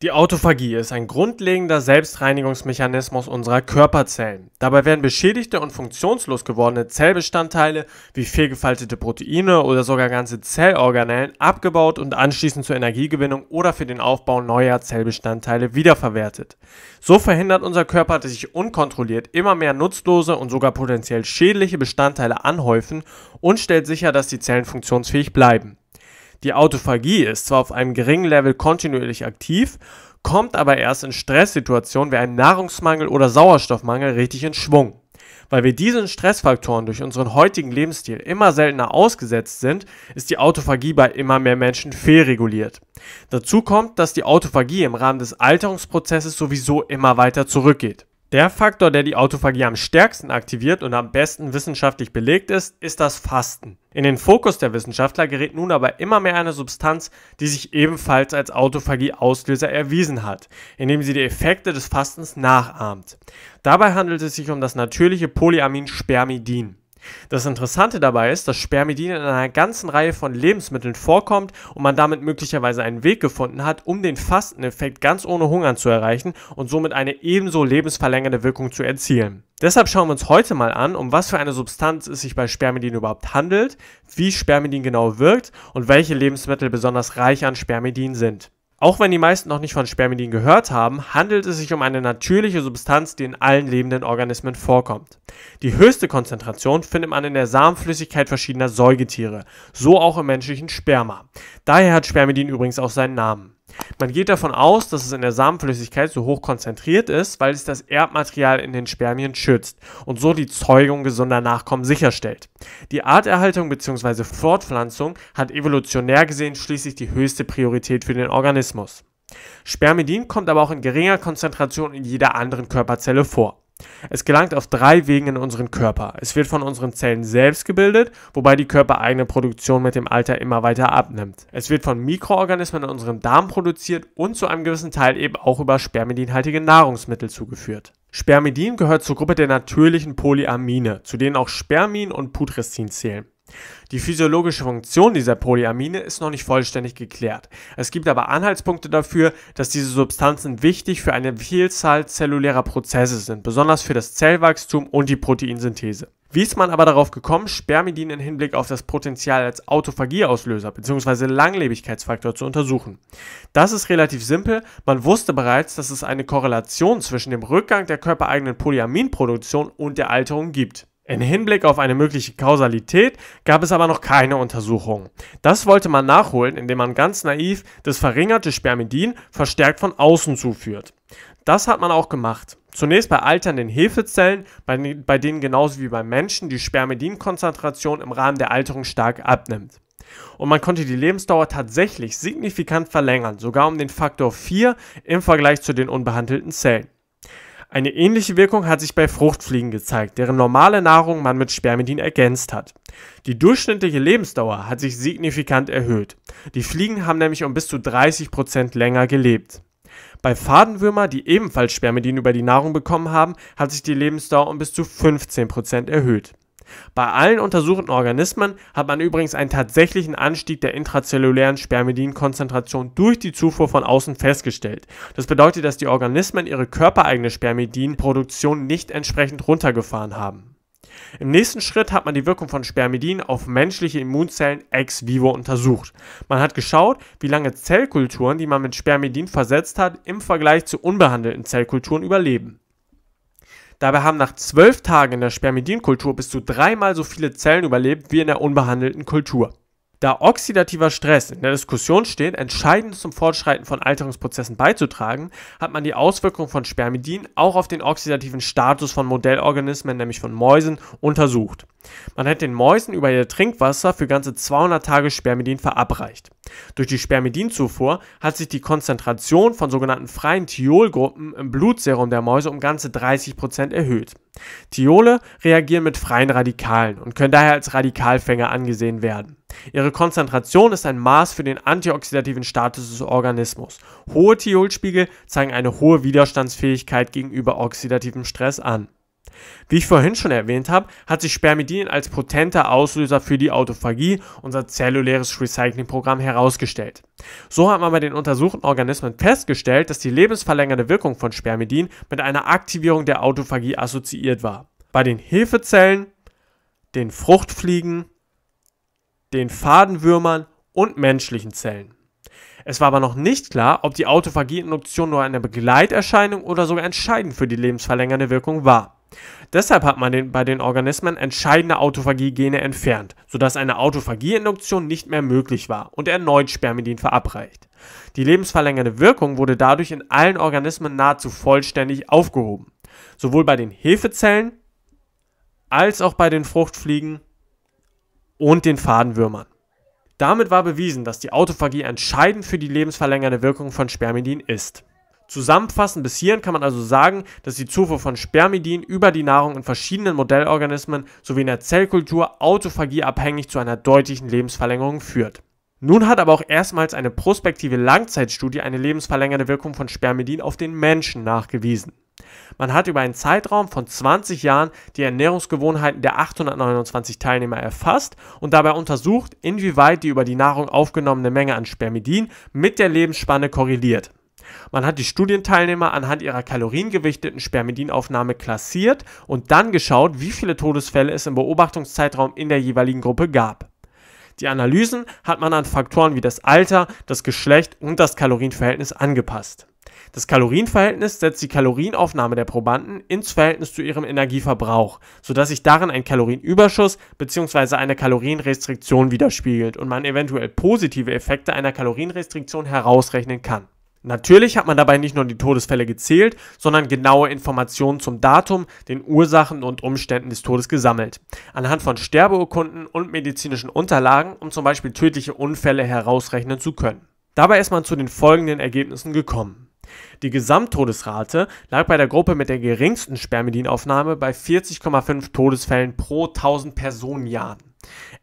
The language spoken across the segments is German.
Die Autophagie ist ein grundlegender Selbstreinigungsmechanismus unserer Körperzellen. Dabei werden beschädigte und funktionslos gewordene Zellbestandteile wie fehlgefaltete Proteine oder sogar ganze Zellorganellen abgebaut und anschließend zur Energiegewinnung oder für den Aufbau neuer Zellbestandteile wiederverwertet. So verhindert unser Körper, dass sich unkontrolliert immer mehr nutzlose und sogar potenziell schädliche Bestandteile anhäufen und stellt sicher, dass die Zellen funktionsfähig bleiben. Die Autophagie ist zwar auf einem geringen Level kontinuierlich aktiv, kommt aber erst in Stresssituationen wie einem Nahrungsmangel oder Sauerstoffmangel richtig in Schwung. Weil wir diesen Stressfaktoren durch unseren heutigen Lebensstil immer seltener ausgesetzt sind, ist die Autophagie bei immer mehr Menschen fehlreguliert. Dazu kommt, dass die Autophagie im Rahmen des Alterungsprozesses sowieso immer weiter zurückgeht. Der Faktor, der die Autophagie am stärksten aktiviert und am besten wissenschaftlich belegt ist, ist das Fasten. In den Fokus der Wissenschaftler gerät nun aber immer mehr eine Substanz, die sich ebenfalls als Autophagie-Auslöser erwiesen hat, indem sie die Effekte des Fastens nachahmt. Dabei handelt es sich um das natürliche Polyamin Spermidin. Das Interessante dabei ist, dass Spermidin in einer ganzen Reihe von Lebensmitteln vorkommt und man damit möglicherweise einen Weg gefunden hat, um den Fasteneffekt ganz ohne Hungern zu erreichen und somit eine ebenso lebensverlängernde Wirkung zu erzielen. Deshalb schauen wir uns heute mal an, um was für eine Substanz es sich bei Spermidin überhaupt handelt, wie Spermidin genau wirkt und welche Lebensmittel besonders reich an Spermidin sind. Auch wenn die meisten noch nicht von Spermidin gehört haben, handelt es sich um eine natürliche Substanz, die in allen lebenden Organismen vorkommt. Die höchste Konzentration findet man in der Samenflüssigkeit verschiedener Säugetiere, so auch im menschlichen Sperma. Daher hat Spermidin übrigens auch seinen Namen. Man geht davon aus, dass es in der Samenflüssigkeit so hoch konzentriert ist, weil es das Erbmaterial in den Spermien schützt und so die Zeugung gesunder Nachkommen sicherstellt. Die Arterhaltung bzw. Fortpflanzung hat evolutionär gesehen schließlich die höchste Priorität für den Organismus. Spermidin kommt aber auch in geringer Konzentration in jeder anderen Körperzelle vor. Es gelangt auf drei Wegen in unseren Körper. Es wird von unseren Zellen selbst gebildet, wobei die körpereigene Produktion mit dem Alter immer weiter abnimmt. Es wird von Mikroorganismen in unserem Darm produziert und zu einem gewissen Teil eben auch über spermidinhaltige Nahrungsmittel zugeführt. Spermidin gehört zur Gruppe der natürlichen Polyamine, zu denen auch Spermin und Putrescin zählen. Die physiologische Funktion dieser Polyamine ist noch nicht vollständig geklärt. Es gibt aber Anhaltspunkte dafür, dass diese Substanzen wichtig für eine Vielzahl zellulärer Prozesse sind, besonders für das Zellwachstum und die Proteinsynthese. Wie ist man aber darauf gekommen, Spermidin im Hinblick auf das Potenzial als Autophagieauslöser bzw. Langlebigkeitsfaktor zu untersuchen? Das ist relativ simpel. Man wusste bereits, dass es eine Korrelation zwischen dem Rückgang der körpereigenen Polyaminproduktion und der Alterung gibt. In Hinblick auf eine mögliche Kausalität gab es aber noch keine Untersuchungen. Das wollte man nachholen, indem man ganz naiv das verringerte Spermidin verstärkt von außen zuführt. Das hat man auch gemacht. Zunächst bei alternden Hefezellen, bei, bei denen genauso wie beim Menschen die Spermidinkonzentration im Rahmen der Alterung stark abnimmt. Und man konnte die Lebensdauer tatsächlich signifikant verlängern, sogar um den Faktor 4 im Vergleich zu den unbehandelten Zellen. Eine ähnliche Wirkung hat sich bei Fruchtfliegen gezeigt, deren normale Nahrung man mit Spermidin ergänzt hat. Die durchschnittliche Lebensdauer hat sich signifikant erhöht. Die Fliegen haben nämlich um bis zu 30% Prozent länger gelebt. Bei Fadenwürmer, die ebenfalls Spermidin über die Nahrung bekommen haben, hat sich die Lebensdauer um bis zu 15% Prozent erhöht. Bei allen untersuchten Organismen hat man übrigens einen tatsächlichen Anstieg der intrazellulären Spermidinkonzentration durch die Zufuhr von außen festgestellt. Das bedeutet, dass die Organismen ihre körpereigene Spermidinproduktion nicht entsprechend runtergefahren haben. Im nächsten Schritt hat man die Wirkung von Spermidin auf menschliche Immunzellen ex vivo untersucht. Man hat geschaut, wie lange Zellkulturen, die man mit Spermidin versetzt hat, im Vergleich zu unbehandelten Zellkulturen überleben. Dabei haben nach zwölf Tagen in der Spermidinkultur bis zu dreimal so viele Zellen überlebt wie in der unbehandelten Kultur. Da oxidativer Stress in der Diskussion steht, entscheidend zum Fortschreiten von Alterungsprozessen beizutragen, hat man die Auswirkungen von Spermidin auch auf den oxidativen Status von Modellorganismen, nämlich von Mäusen, untersucht. Man hat den Mäusen über ihr Trinkwasser für ganze 200 Tage Spermidin verabreicht. Durch die Spermidinzufuhr hat sich die Konzentration von sogenannten freien Thiolgruppen im Blutserum der Mäuse um ganze 30% Prozent erhöht. Thiole reagieren mit freien Radikalen und können daher als Radikalfänger angesehen werden. Ihre Konzentration ist ein Maß für den antioxidativen Status des Organismus. Hohe Thiolspiegel zeigen eine hohe Widerstandsfähigkeit gegenüber oxidativem Stress an. Wie ich vorhin schon erwähnt habe, hat sich Spermidin als potenter Auslöser für die Autophagie, unser zelluläres Recyclingprogramm, herausgestellt. So hat man bei den untersuchten Organismen festgestellt, dass die lebensverlängernde Wirkung von Spermidin mit einer Aktivierung der Autophagie assoziiert war. Bei den Hefezellen, den Fruchtfliegen, den Fadenwürmern und menschlichen Zellen. Es war aber noch nicht klar, ob die Autophagie-Induktion nur eine Begleiterscheinung oder sogar entscheidend für die lebensverlängernde Wirkung war. Deshalb hat man den, bei den Organismen entscheidende Autophagie-Gene entfernt, sodass eine Autophagie-Induktion nicht mehr möglich war und erneut Spermidin verabreicht. Die lebensverlängernde Wirkung wurde dadurch in allen Organismen nahezu vollständig aufgehoben. Sowohl bei den Hefezellen als auch bei den Fruchtfliegen und den Fadenwürmern. Damit war bewiesen, dass die Autophagie entscheidend für die lebensverlängernde Wirkung von Spermidin ist. Zusammenfassend bis hierhin kann man also sagen, dass die Zufuhr von Spermidin über die Nahrung in verschiedenen Modellorganismen sowie in der Zellkultur autophagieabhängig zu einer deutlichen Lebensverlängerung führt. Nun hat aber auch erstmals eine prospektive Langzeitstudie eine lebensverlängernde Wirkung von Spermidin auf den Menschen nachgewiesen. Man hat über einen Zeitraum von 20 Jahren die Ernährungsgewohnheiten der 829 Teilnehmer erfasst und dabei untersucht, inwieweit die über die Nahrung aufgenommene Menge an Spermidin mit der Lebensspanne korreliert. Man hat die Studienteilnehmer anhand ihrer kaloriengewichteten Spermidinaufnahme klassiert und dann geschaut, wie viele Todesfälle es im Beobachtungszeitraum in der jeweiligen Gruppe gab. Die Analysen hat man an Faktoren wie das Alter, das Geschlecht und das Kalorienverhältnis angepasst. Das Kalorienverhältnis setzt die Kalorienaufnahme der Probanden ins Verhältnis zu ihrem Energieverbrauch, sodass sich darin ein Kalorienüberschuss bzw. eine Kalorienrestriktion widerspiegelt und man eventuell positive Effekte einer Kalorienrestriktion herausrechnen kann. Natürlich hat man dabei nicht nur die Todesfälle gezählt, sondern genaue Informationen zum Datum, den Ursachen und Umständen des Todes gesammelt. Anhand von Sterbeurkunden und medizinischen Unterlagen, um zum Beispiel tödliche Unfälle herausrechnen zu können. Dabei ist man zu den folgenden Ergebnissen gekommen. Die Gesamttodesrate lag bei der Gruppe mit der geringsten Spermidinaufnahme bei 40,5 Todesfällen pro 1000 Personenjahren.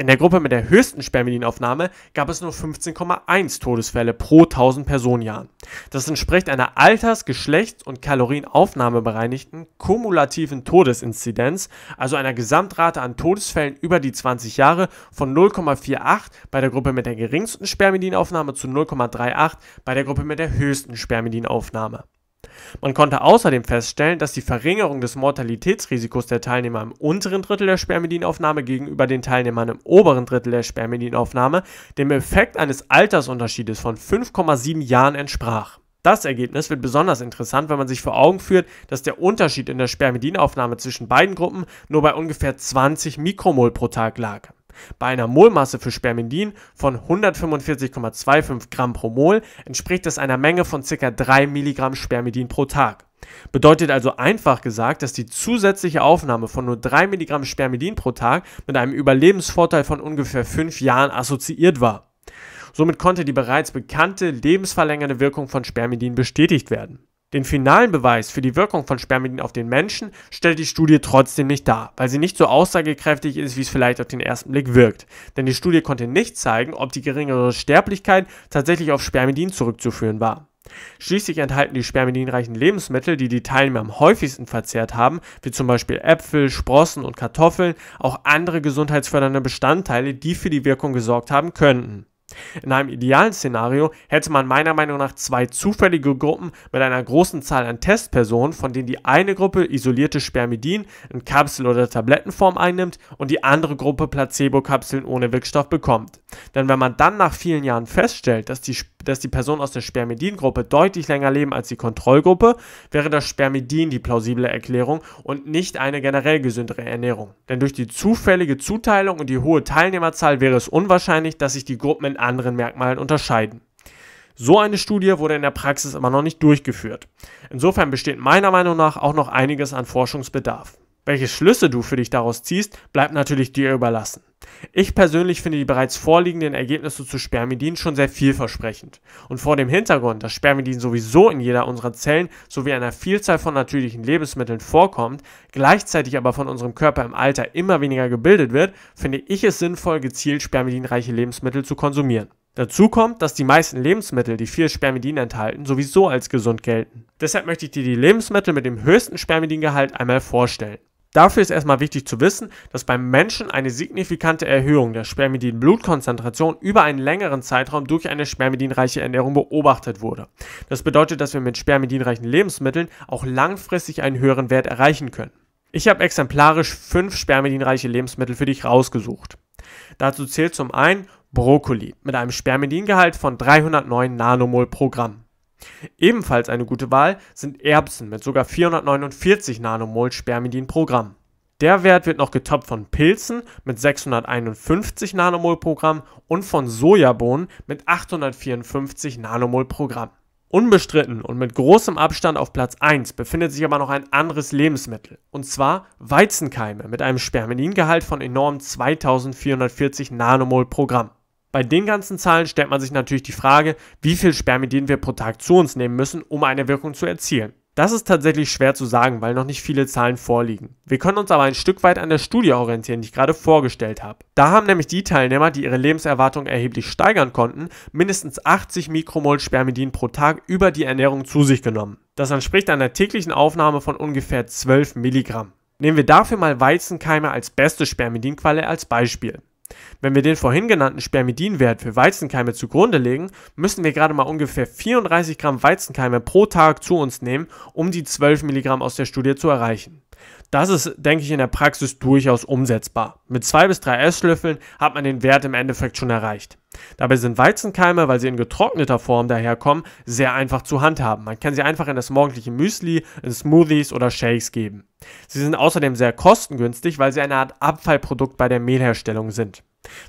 In der Gruppe mit der höchsten Spermidinaufnahme gab es nur 15,1 Todesfälle pro 1000 Personenjahren. Das entspricht einer alters-, geschlechts- und kalorienaufnahmebereinigten kumulativen Todesinzidenz, also einer Gesamtrate an Todesfällen über die 20 Jahre von 0,48 bei der Gruppe mit der geringsten Spermidinaufnahme zu 0,38 bei der Gruppe mit der höchsten Spermidinaufnahme. Man konnte außerdem feststellen, dass die Verringerung des Mortalitätsrisikos der Teilnehmer im unteren Drittel der Spermidinaufnahme gegenüber den Teilnehmern im oberen Drittel der Spermidinaufnahme dem Effekt eines Altersunterschiedes von 5,7 Jahren entsprach. Das Ergebnis wird besonders interessant, wenn man sich vor Augen führt, dass der Unterschied in der Spermidinaufnahme zwischen beiden Gruppen nur bei ungefähr 20 Mikromol pro Tag lag. Bei einer Molmasse für Spermidin von 145,25 Gramm pro Mol entspricht es einer Menge von ca. 3 Milligramm Spermidin pro Tag. Bedeutet also einfach gesagt, dass die zusätzliche Aufnahme von nur 3 Milligramm Spermidin pro Tag mit einem Überlebensvorteil von ungefähr 5 Jahren assoziiert war. Somit konnte die bereits bekannte lebensverlängernde Wirkung von Spermidin bestätigt werden. Den finalen Beweis für die Wirkung von Spermidin auf den Menschen stellt die Studie trotzdem nicht dar, weil sie nicht so aussagekräftig ist, wie es vielleicht auf den ersten Blick wirkt. Denn die Studie konnte nicht zeigen, ob die geringere Sterblichkeit tatsächlich auf Spermidin zurückzuführen war. Schließlich enthalten die spermidinreichen Lebensmittel, die die Teilnehmer am häufigsten verzehrt haben, wie zum Beispiel Äpfel, Sprossen und Kartoffeln, auch andere gesundheitsfördernde Bestandteile, die für die Wirkung gesorgt haben könnten. In einem idealen Szenario hätte man meiner Meinung nach zwei zufällige Gruppen mit einer großen Zahl an Testpersonen, von denen die eine Gruppe isolierte Spermidin in Kapsel- oder Tablettenform einnimmt und die andere Gruppe Placebo-Kapseln ohne Wirkstoff bekommt. Denn wenn man dann nach vielen Jahren feststellt, dass die, dass die Personen aus der Spermidin-Gruppe deutlich länger leben als die Kontrollgruppe, wäre das Spermidin die plausible Erklärung und nicht eine generell gesündere Ernährung. Denn durch die zufällige Zuteilung und die hohe Teilnehmerzahl wäre es unwahrscheinlich, dass sich die Gruppen in anderen Merkmalen unterscheiden. So eine Studie wurde in der Praxis immer noch nicht durchgeführt. Insofern besteht meiner Meinung nach auch noch einiges an Forschungsbedarf. Welche Schlüsse du für dich daraus ziehst, bleibt natürlich dir überlassen. Ich persönlich finde die bereits vorliegenden Ergebnisse zu Spermidin schon sehr vielversprechend. Und vor dem Hintergrund, dass Spermidin sowieso in jeder unserer Zellen sowie einer Vielzahl von natürlichen Lebensmitteln vorkommt, gleichzeitig aber von unserem Körper im Alter immer weniger gebildet wird, finde ich es sinnvoll, gezielt spermidinreiche Lebensmittel zu konsumieren. Dazu kommt, dass die meisten Lebensmittel, die viel Spermidin enthalten, sowieso als gesund gelten. Deshalb möchte ich dir die Lebensmittel mit dem höchsten Spermidingehalt einmal vorstellen. Dafür ist erstmal wichtig zu wissen, dass beim Menschen eine signifikante Erhöhung der Spermidin-Blutkonzentration über einen längeren Zeitraum durch eine spermidinreiche Ernährung beobachtet wurde. Das bedeutet, dass wir mit spermidinreichen Lebensmitteln auch langfristig einen höheren Wert erreichen können. Ich habe exemplarisch fünf spermidinreiche Lebensmittel für dich rausgesucht. Dazu zählt zum einen Brokkoli mit einem Spermidingehalt von 309 Nanomol pro Gramm. Ebenfalls eine gute Wahl sind Erbsen mit sogar 449 Nanomol Spermidin pro Gramm. Der Wert wird noch getoppt von Pilzen mit 651 Nanomol pro Gramm und von Sojabohnen mit 854 Nanomol pro Gramm. Unbestritten und mit großem Abstand auf Platz 1 befindet sich aber noch ein anderes Lebensmittel, und zwar Weizenkeime mit einem Spermidingehalt von enorm 2440 Nanomol pro Gramm. Bei den ganzen Zahlen stellt man sich natürlich die Frage, wie viel Spermidin wir pro Tag zu uns nehmen müssen, um eine Wirkung zu erzielen. Das ist tatsächlich schwer zu sagen, weil noch nicht viele Zahlen vorliegen. Wir können uns aber ein Stück weit an der Studie orientieren, die ich gerade vorgestellt habe. Da haben nämlich die Teilnehmer, die ihre Lebenserwartung erheblich steigern konnten, mindestens 80 Mikromol Spermidin pro Tag über die Ernährung zu sich genommen. Das entspricht einer täglichen Aufnahme von ungefähr 12 Milligramm. Nehmen wir dafür mal Weizenkeime als beste Spermidinquelle als Beispiel. Wenn wir den vorhin genannten Spermidinwert für Weizenkeime zugrunde legen, müssen wir gerade mal ungefähr 34 Gramm Weizenkeime pro Tag zu uns nehmen, um die 12 Milligramm aus der Studie zu erreichen. Das ist, denke ich, in der Praxis durchaus umsetzbar. Mit zwei bis drei Esslöffeln hat man den Wert im Endeffekt schon erreicht. Dabei sind Weizenkeime, weil sie in getrockneter Form daherkommen, sehr einfach zu handhaben. Man kann sie einfach in das morgendliche Müsli, in Smoothies oder Shakes geben. Sie sind außerdem sehr kostengünstig, weil sie eine Art Abfallprodukt bei der Mehlherstellung sind.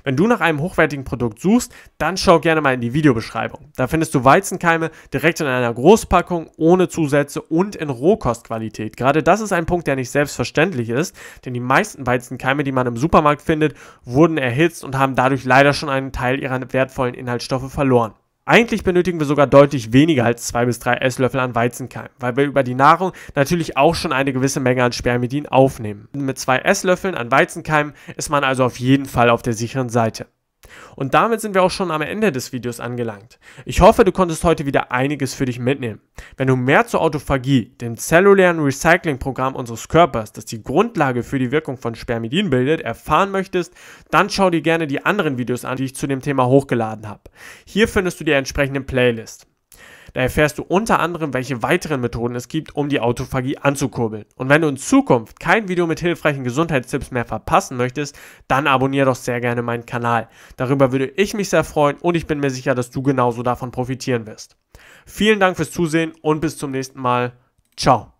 Wenn du nach einem hochwertigen Produkt suchst, dann schau gerne mal in die Videobeschreibung. Da findest du Weizenkeime direkt in einer Großpackung, ohne Zusätze und in Rohkostqualität. Gerade das ist ein Punkt, der nicht selbstverständlich ist, denn die meisten Weizenkeime, die man im Supermarkt findet, wurden erhitzt und haben dadurch leider schon einen Teil ihrer wertvollen Inhaltsstoffe verloren. Eigentlich benötigen wir sogar deutlich weniger als zwei bis drei Esslöffel an Weizenkeim, weil wir über die Nahrung natürlich auch schon eine gewisse Menge an Spermidin aufnehmen. Mit zwei Esslöffeln an Weizenkeim ist man also auf jeden Fall auf der sicheren Seite. Und damit sind wir auch schon am Ende des Videos angelangt. Ich hoffe, du konntest heute wieder einiges für dich mitnehmen. Wenn du mehr zur Autophagie, dem zellulären Recyclingprogramm unseres Körpers, das die Grundlage für die Wirkung von Spermidin bildet, erfahren möchtest, dann schau dir gerne die anderen Videos an, die ich zu dem Thema hochgeladen habe. Hier findest du die entsprechenden Playlists. Da erfährst du unter anderem, welche weiteren Methoden es gibt, um die Autophagie anzukurbeln. Und wenn du in Zukunft kein Video mit hilfreichen Gesundheitstipps mehr verpassen möchtest, dann abonniere doch sehr gerne meinen Kanal. Darüber würde ich mich sehr freuen und ich bin mir sicher, dass du genauso davon profitieren wirst. Vielen Dank fürs Zusehen und bis zum nächsten Mal. Ciao.